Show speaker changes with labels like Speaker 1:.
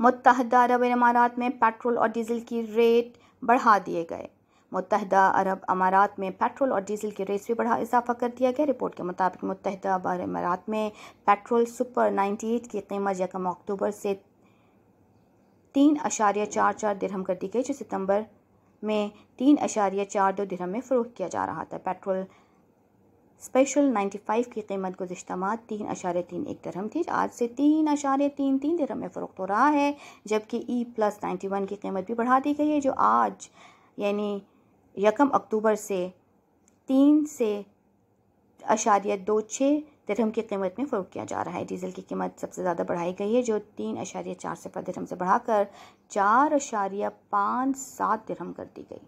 Speaker 1: मुतहदा अरब अमारात में पेट्रोल और डीजल की रेट बढ़ा दिए गए मुतहदा अरब अमारात में पेट्रोल और डीजल के रेट भी बढ़ा इजाफा कर दिया गया रिपोर्ट के मुताबिक मुतहदा अरब अमारात में पेट्रोल सुपर 98 की कीमत यकम अक्टूबर से तीन अशारिया चार चार दिरहम कर दी गई जो सितंबर में तीन अशारिया चार दो दिरहम में फ़रोख किया जा रहा था पेट्रोल स्पेशल 95 की कीमत गुजशत माह तीन अशारे तीन एक दरहम थी आज से तीन अशारे तीन तीन दरहम में फ़रोख्त हो रहा है जबकि E e plus ninety one की कीमत भी बढ़ा दी गई है जो आज यानी यकम अक्टूबर से तीन से अशारिया दो छः दरहम की कीमत में फ़र्क किया जा रहा है डीज़ल की कीमत सबसे ज़्यादा बढ़ाई गई है जो तीन अशारिया चार से दरहम से बढ़ाकर चार अशारिया पाँच सात दरहम कर दी गई